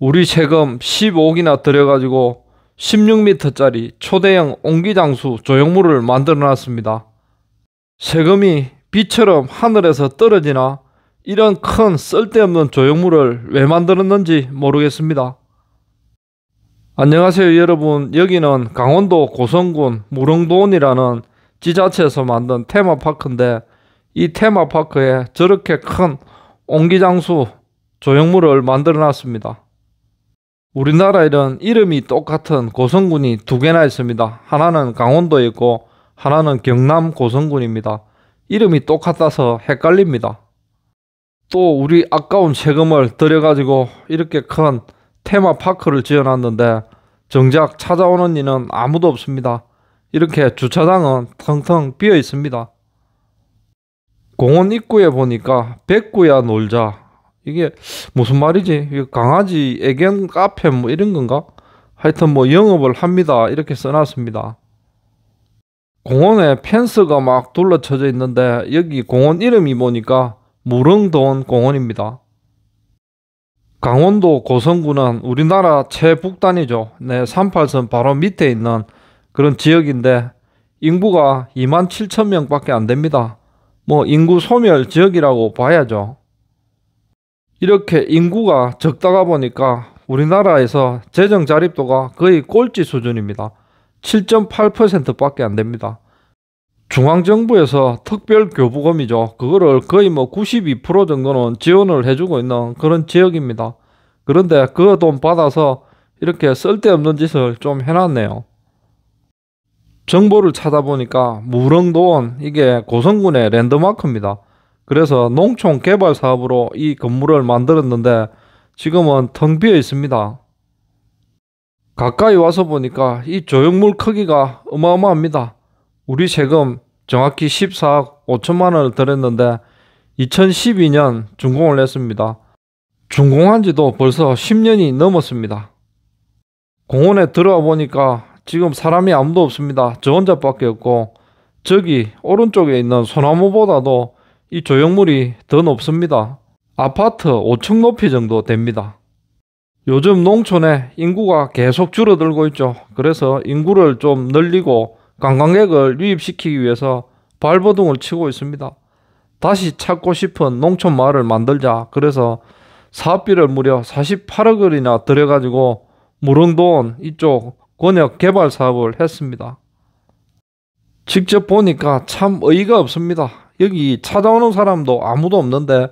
우리 세금 15억이나 들여가지고 1 6미터짜리 초대형 옹기장수 조형물을 만들어놨습니다. 세금이 비처럼 하늘에서 떨어지나 이런 큰 쓸데없는 조형물을 왜 만들었는지 모르겠습니다. 안녕하세요 여러분 여기는 강원도 고성군 무릉도원이라는 지자체에서 만든 테마파크인데 이 테마파크에 저렇게 큰 옹기장수 조형물을 만들어 놨습니다. 우리나라에는 이름이 똑같은 고성군이 두 개나 있습니다. 하나는 강원도에 있고 하나는 경남 고성군입니다. 이름이 똑같아서 헷갈립니다. 또 우리 아까운 세금을 들여가지고 이렇게 큰 테마파크를 지어놨는데 정작 찾아오는 이는 아무도 없습니다. 이렇게 주차장은 텅텅 비어 있습니다. 공원 입구에 보니까 백구야 놀자 이게 무슨 말이지? 강아지 애견 카페 뭐 이런 건가? 하여튼 뭐 영업을 합니다. 이렇게 써놨습니다. 공원에 펜스가 막 둘러쳐져 있는데 여기 공원 이름이 보니까 무릉도원 공원입니다. 강원도 고성군은 우리나라 최북단이죠. 네, 38선 바로 밑에 있는 그런 지역인데 인구가 2만 7천 명밖에 안 됩니다. 뭐 인구 소멸 지역이라고 봐야죠. 이렇게 인구가 적다가 보니까 우리나라에서 재정 자립도가 거의 꼴찌 수준입니다. 7.8%밖에 안 됩니다. 중앙정부에서 특별교부금이죠. 그거를 거의 뭐 92% 정도는 지원을 해주고 있는 그런 지역입니다. 그런데 그 돈 받아서 이렇게 쓸데없는 짓을 좀 해놨네요. 정보를 찾아보니까 무릉도원 이게 고성군의 랜드마크입니다. 그래서 농촌 개발 사업으로 이 건물을 만들었는데 지금은 텅 비어 있습니다. 가까이 와서 보니까 이 조형물 크기가 어마어마합니다. 우리 세금 정확히 14억 5천만 원을 들였는데 2012년 준공을 했습니다. 준공한 지도 벌써 10년이 넘었습니다. 공원에 들어와 보니까 지금 사람이 아무도 없습니다. 저 혼자밖에 없고 저기 오른쪽에 있는 소나무보다도 이 조형물이 더 높습니다. 아파트 5층 높이 정도 됩니다. 요즘 농촌에 인구가 계속 줄어들고 있죠. 그래서 인구를 좀 늘리고 관광객을 유입시키기 위해서 발버둥을 치고 있습니다. 다시 찾고 싶은 농촌 마을을 만들자. 그래서 사업비를 무려 4 8억원이나 들여가지고 무릉도원 이쪽 권역 개발 사업을 했습니다. 직접 보니까 참어이가 없습니다. 여기 찾아오는 사람도 아무도 없는데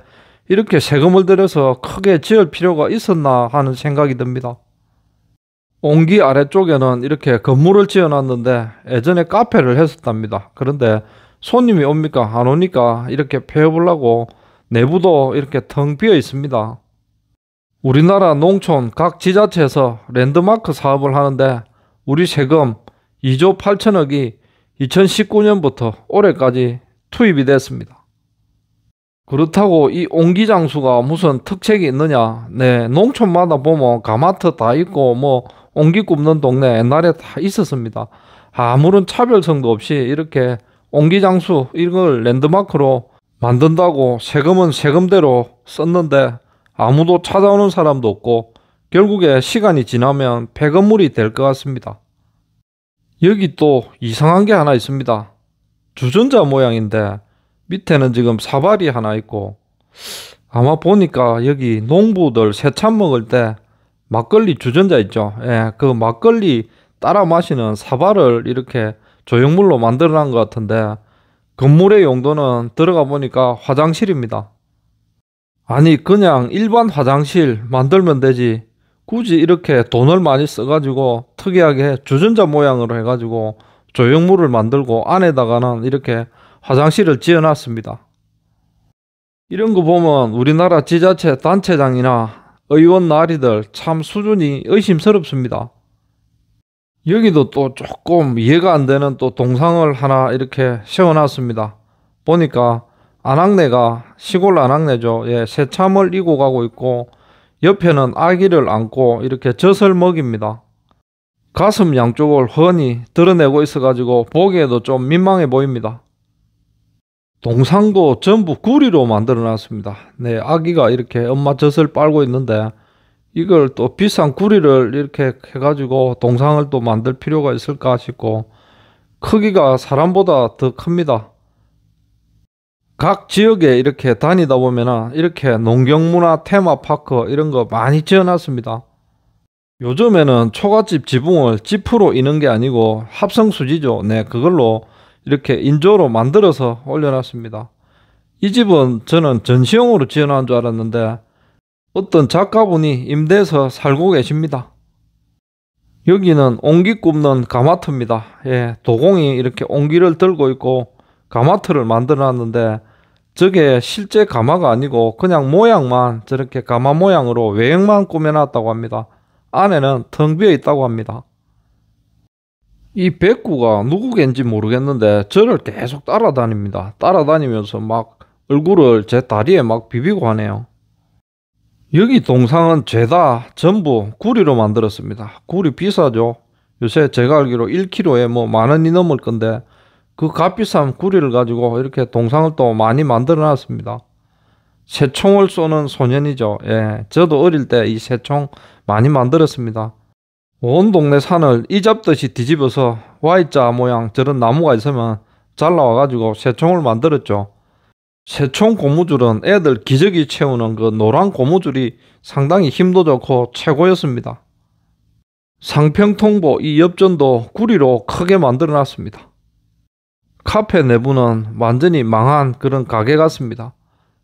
이렇게 세금을 들여서 크게 지을 필요가 있었나 하는 생각이 듭니다. 옹기 아래쪽에는 이렇게 건물을 지어놨는데 예전에 카페를 했었답니다. 그런데 손님이 옵니까 안 오니까 이렇게 폐업을하고 내부도 이렇게 텅 비어 있습니다. 우리나라 농촌 각 지자체에서 랜드마크 사업을 하는데 우리 세금 2조 8천억이 2019년부터 올해까지 투입이 됐습니다. 그렇다고 이 옹기 장수가 무슨 특색이 있느냐? 네, 농촌마다 보면 가마트 다 있고 뭐 옹기 굽는 동네 옛날에 다 있었습니다. 아무런 차별성도 없이 이렇게 옹기 장수 이걸 랜드마크로 만든다고 세금은 세금대로 썼는데 아무도 찾아오는 사람도 없고 결국에 시간이 지나면 폐건물이 될 것 같습니다. 여기 또 이상한 게 하나 있습니다. 주전자 모양인데 밑에는 지금 사발이 하나 있고 아마 보니까 여기 농부들 새참 먹을 때 막걸리 주전자 있죠. 예, 그 막걸리 따라 마시는 사발을 이렇게 조형물로 만들어놓은것 같은데 건물의 용도는 들어가 보니까 화장실입니다. 아니 그냥 일반 화장실 만들면 되지 굳이 이렇게 돈을 많이 써가지고 특이하게 주전자 모양으로 해가지고 조형물을 만들고 안에다가는 이렇게 화장실을 지어놨습니다. 이런 거 보면 우리나라 지자체 단체장이나 의원 나리들 참 수준이 의심스럽습니다. 여기도 또 조금 이해가 안 되는 또 동상을 하나 이렇게 세워놨습니다. 보니까 안악내가 시골 안악내죠. 예, 새참을 이고 가고 있고 옆에는 아기를 안고 이렇게 젖을 먹입니다. 가슴 양쪽을 훤히 드러내고 있어가지고 보기에도 좀 민망해 보입니다. 동상도 전부 구리로 만들어 놨습니다. 네, 아기가 이렇게 엄마 젖을 빨고 있는데 이걸 또 비싼 구리를 이렇게 해가지고 동상을 또 만들 필요가 있을까 싶고 크기가 사람보다 더 큽니다. 각 지역에 이렇게 다니다 보면 이렇게 농경문화 테마파크 이런 거 많이 지어놨습니다. 요즘에는 초가집 지붕을 지프로 이는 게 아니고 합성수지죠. 네, 그걸로 이렇게 인조로 만들어서 올려놨습니다. 이 집은 저는 전시용으로 지어놓은 줄 알았는데 어떤 작가분이 임대해서 살고 계십니다. 여기는 옹기 굽는 가마트입니다. 예, 도공이 이렇게 옹기를 들고 있고 가마트를 만들어 놨는데 저게 실제 가마가 아니고 그냥 모양만 저렇게 가마 모양으로 외형만 꾸며 놨다고 합니다. 안에는 텅 비어 있다고 합니다. 이 백구가 누구인지 모르겠는데 저를 계속 따라다닙니다. 따라다니면서 막 얼굴을 제 다리에 막 비비고 하네요. 여기 동상은 죄다 전부 구리로 만들었습니다. 구리 비싸죠. 요새 제가 알기로 1kg에 뭐 만 원이 넘을 건데 그 값비싼 구리를 가지고 이렇게 동상을 또 많이 만들어 놨습니다. 새총을 쏘는 소년이죠. 예, 저도 어릴 때 이 새총 많이 만들었습니다. 온 동네 산을 이잡듯이 뒤집어서 Y자 모양 저런 나무가 있으면 잘라와가지고 새총을 만들었죠. 새총 고무줄은 애들 기저귀 채우는 그 노란 고무줄이 상당히 힘도 좋고 최고였습니다. 상평통보 이 옆전도 구리로 크게 만들어놨습니다. 카페 내부는 완전히 망한 그런 가게 같습니다.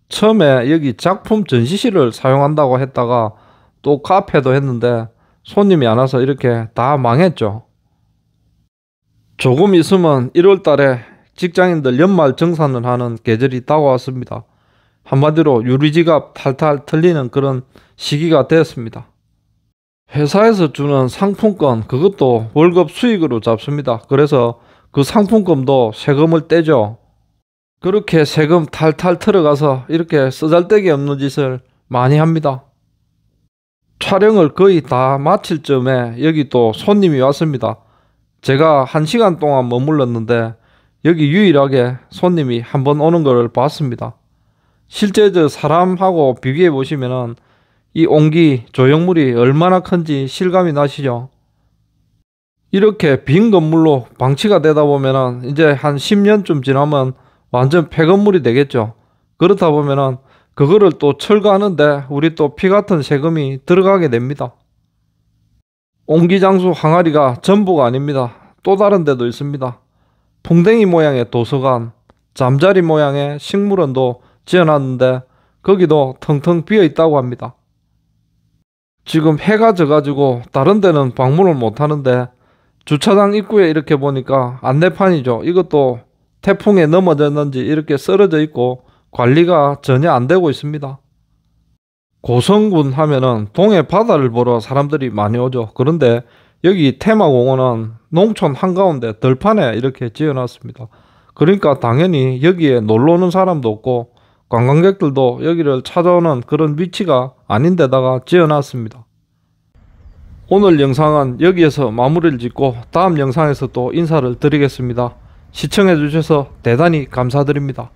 처음에 여기 작품 전시실을 사용한다고 했다가 또 카페도 했는데 손님이 안 와서 이렇게 다 망했죠. 조금 있으면 1월 달에 직장인들 연말 정산을 하는 계절이 다가왔습니다. 한마디로 유리지갑 탈탈 털리는 그런 시기가 되었습니다. 회사에서 주는 상품권 그것도 월급 수익으로 잡습니다. 그래서 그 상품권도 세금을 떼죠. 그렇게 세금 탈탈 털어가서 이렇게 쓰잘데기 없는 짓을 많이 합니다. 촬영을 거의 다 마칠 점에 여기 또 손님이 왔습니다. 제가 한 시간 동안 머물렀는데 여기 유일하게 손님이 한번 오는 것을 봤습니다. 실제 저 사람하고 비교해 보시면은 이 온기 조형물이 얼마나 큰지 실감이 나시죠? 이렇게 빈 건물로 방치가 되다 보면은 이제 한 10년쯤 지나면 완전 폐건물이 되겠죠. 그렇다 보면은 그거를 또 철거하는데 우리 또 피 같은 세금이 들어가게 됩니다. 옹기장수 항아리가 전부가 아닙니다. 또 다른 데도 있습니다. 풍뎅이 모양의 도서관, 잠자리 모양의 식물원도 지어놨는데 거기도 텅텅 비어 있다고 합니다. 지금 해가 져가지고 다른 데는 방문을 못하는데 주차장 입구에 이렇게 보니까 안내판이죠. 이것도 태풍에 넘어졌는지 이렇게 쓰러져 있고 관리가 전혀 안 되고 있습니다. 고성군 하면은 동해 바다를 보러 사람들이 많이 오죠. 그런데 여기 테마공원은 농촌 한가운데 덜판에 이렇게 지어놨습니다. 그러니까 당연히 여기에 놀러 오는 사람도 없고 관광객들도 여기를 찾아오는 그런 위치가 아닌데다가 지어놨습니다. 오늘 영상은 여기에서 마무리를 짓고 다음 영상에서 또 인사를 드리겠습니다. 시청해주셔서 대단히 감사드립니다.